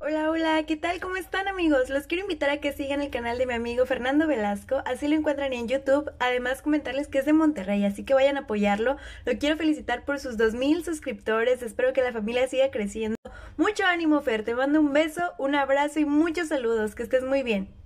Hola, hola, ¿qué tal? ¿Cómo están amigos? Los quiero invitar a que sigan el canal de mi amigo Fernando Velasco, así lo encuentran en YouTube, además comentarles que es de Monterrey, así que vayan a apoyarlo. Lo quiero felicitar por sus 2000 suscriptores, espero que la familia siga creciendo. Mucho ánimo Fer, te mando un beso, un abrazo y muchos saludos, que estés muy bien.